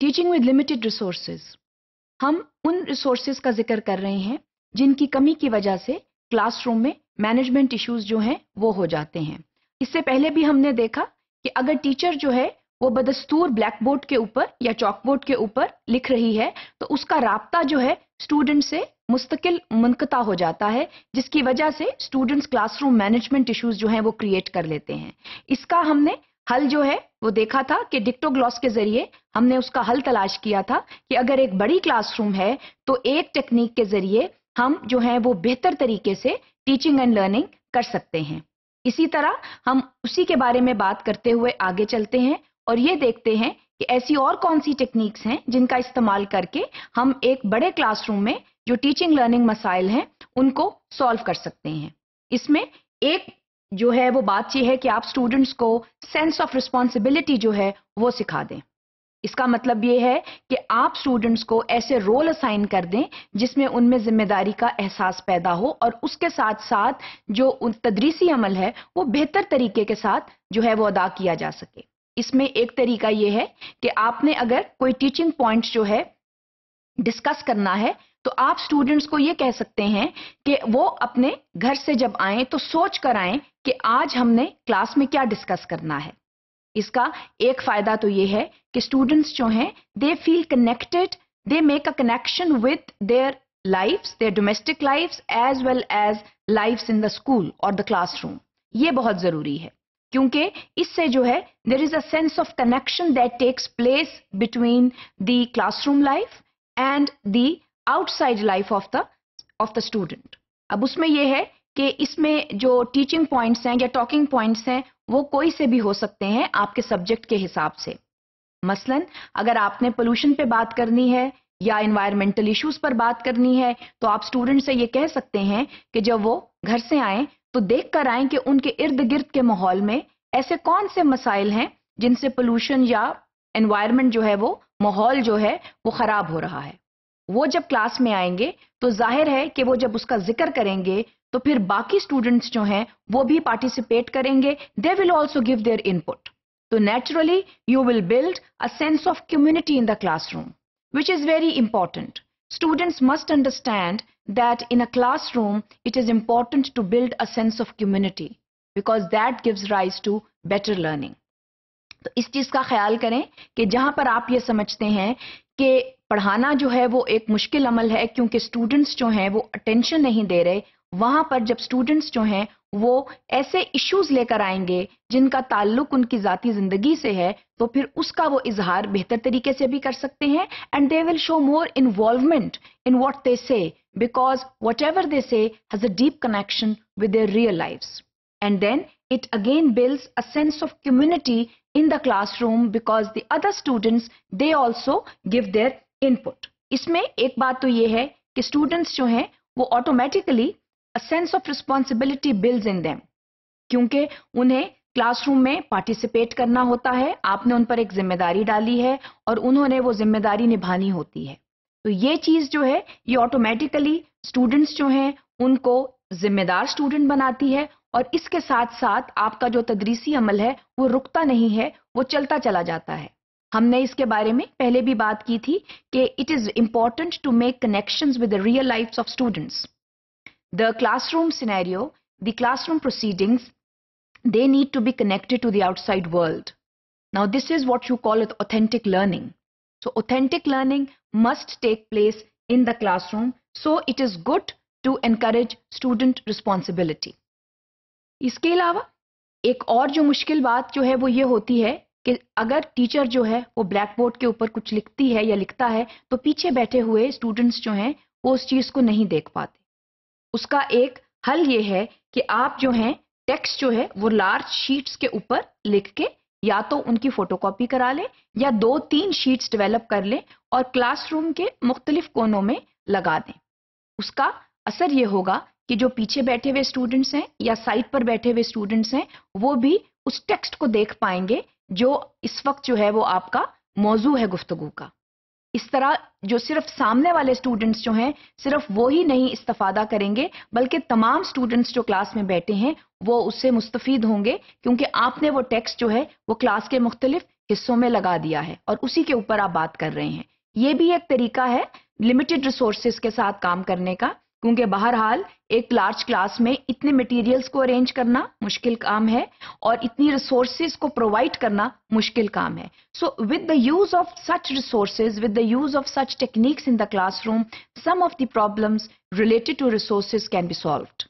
teaching with limited resources हम उन resources का जिक्र कर रहे हैं जिनकी कमी की वजह से क्लासरूम में मैनेजमेंट इश्यूज जो हैं वो हो जाते हैं इससे पहले भी हमने देखा कि अगर टीचर जो है वो बदस्तूर ब्लैक बोर्ड के ऊपर या चॉक बोर्ड के ऊपर लिख रही है तो उसका रबता जो है स्टूडेंट से मुस्तकिल मुनकता हो जाता है जिसकी वजह से स्टूडेंट्स क्लासरूम मैनेजमेंट इश्यूज जो हैं वो क्रिएट कर लेते हैं इसका हमने हल जो है वो देखा था कि डिक्टोग्लॉस के जरिए हमने उसका हल तलाश किया था कि अगर एक बड़ी क्लासरूम है तो एक टेक्निक के जरिए हम जो है वो बेहतर तरीके से टीचिंग एंड लर्निंग कर सकते हैं इसी तरह हम उसी के बारे में बात करते हुए आगे चलते हैं और ये देखते हैं कि ऐसी और कौन सी टेक्निक्स हैं जिनका इस्तेमाल करके हम एक बड़े क्लासरूम में जो टीचिंग लर्निंग मसाइल हैं उनको सॉल्व कर सकते हैं इसमें एक जो है वो बात यह है कि आप स्टूडेंट्स को सेंस ऑफ रिस्पॉन्सिबिलिटी जो है वो सिखा दें इसका मतलब ये है कि आप स्टूडेंट्स को ऐसे रोल असाइन कर दें जिसमें उनमें जिम्मेदारी का एहसास पैदा हो और उसके साथ साथ जो तदरीसी अमल है वो बेहतर तरीके के साथ जो है वो अदा किया जा सके इसमें एक तरीका ये है कि आपने अगर कोई टीचिंग पॉइंट जो है डिस्कस करना है तो आप स्टूडेंट्स को ये कह सकते हैं कि वो अपने घर से जब आए तो सोच कर आए कि आज हमने क्लास में क्या डिस्कस करना है इसका एक फायदा तो ये है कि स्टूडेंट्स जो हैं they feel connected they make a connection with their life their domestic life as well as life in the school और द क्लासरूम ये बहुत जरूरी है क्योंकि इससे जो है there is a sense of connection that takes place between the classroom life and the outside life of the of the student अब उसमें यह है कि इसमें जो टीचिंग पॉइंट्स हैं या टॉकिंग पॉइंट्स हैं वो कोई से भी हो सकते हैं आपके सब्जेक्ट के हिसाब से मसलन अगर आपने पोल्यूशन पे बात करनी है या इन्वायरमेंटल इश्यूज पर बात करनी है तो आप स्टूडेंट से ये कह सकते हैं कि जब वो घर से आए तो देख कर आए कि उनके इर्द गिर्द के माहौल में ऐसे कौन से मसाइल हैं जिनसे पोल्यूशन या एनवायरमेंट जो है वो माहौल जो है वो खराब हो रहा है वो जब क्लास में आएंगे तो जाहिर है कि वो जब उसका जिक्र करेंगे तो फिर बाकी स्टूडेंट्स जो हैं वो भी पार्टिसिपेट करेंगे they will also give their input तो naturally you will build a sense of community in the room which is very important students must understand that in a class it is important to build a sense of community because that gives rise to better learning तो इस चीज का ख्याल करें कि जहां पर आप ये समझते हैं कि पढ़ाना जो है वो एक मुश्किल अमल है क्योंकि स्टूडेंट्स जो हैं वो अटेंशन नहीं दे रहे वहाँ पर जब स्टूडेंट्स जो हैं वो ऐसे इश्यूज लेकर आएंगे जिनका ताल्लुक उनकी ज़ाती ज़िंदगी से है तो फिर उसका वो इजहार बेहतर तरीके से भी कर सकते हैं and they will show more involvement in what they say because whatever they say has a deep connection with their real life and then it again build a of of in in the classroom because the other students they also give their input इसमें एक बात तो ये है कि students जो हैं वो automatically a sense of responsibility build in them क्योंकि उन्हें क्लासरूम में पार्टिसिपेट करना होता है आपने उन पर एक जिम्मेदारी डाली है और उन्होंने वो जिम्मेदारी निभानी होती है तो ये चीज़ जो है ये ऑटोमेटिकली स्टूडेंट्स जो हैं उनको जिम्मेदार स्टूडेंट बनाती है और इसके साथ साथ आपका जो तदरीसी अमल है वो रुकता नहीं है वो चलता चला जाता है हमने इसके बारे में पहले भी बात की थी कि it is important to make connection with the real life of students the classroom scenario the classroom proceedings they need to be connected to the outside world now this is what you call it authentic learning so authentic learning must take place in the classroom so it is good to encourage student responsibility इसके अलावा एक और जो मुश्किल बात जो है वो ये होती है कि अगर टीचर जो है वो ब्लैक बोर्ड के ऊपर कुछ लिखती है या लिखता है तो पीछे बैठे हुए स्टूडेंट्स जो हैं वो उस चीज़ को नहीं देख पाते उसका एक हल ये है कि आप जो हैं टेक्स्ट जो है वो लार्ज शीट्स के ऊपर लिख के या तो उनकी फोटोकॉपी करा लें या दो तीन शीट्स डेवलप कर लें और क्लासरूम के मुख्तलिफ कोनों में लगा दें उसका असर ये होगा कि जो पीछे बैठे हुए स्टूडेंट्स हैं या साइट पर बैठे हुए स्टूडेंट्स हैं वो भी उस टेक्स्ट को देख पाएंगे जो इस वक्त जो है वो आपका मौजू है गुफ्तगु का इस तरह जो सिर्फ सामने वाले स्टूडेंट्स जो हैं सिर्फ वो ही नहीं इस्तफादा करेंगे बल्कि तमाम स्टूडेंट्स जो क्लास में बैठे हैं वो उससे मुस्तफ़ होंगे क्योंकि आपने वो टेक्स्ट जो है वो क्लास के मुख्तलिफ हिस्सों में लगा दिया है और उसी के ऊपर आप बात कर रहे हैं ये भी एक तरीका है लिमिटेड रिसोर्सेज के साथ काम करने का क्योंकि बहरहाल एक लार्ज क्लास में इतने मटेरियल्स को अरेंज करना मुश्किल काम है और इतनी रिसोर्सेज को प्रोवाइड करना मुश्किल काम है so with the use of such resources with the use of such techniques in the classroom some of the problems related to resources can be solved